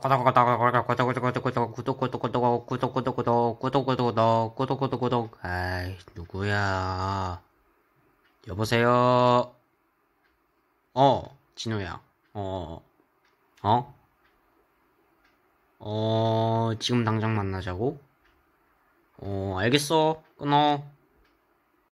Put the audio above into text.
구독구독구독구독구독구독구독구독구독구독구독구독구독구독구독 아이 누구야 여보세요 어 진호야 어 어? 어 지금 당장 만나자고? 어 알겠어 끊어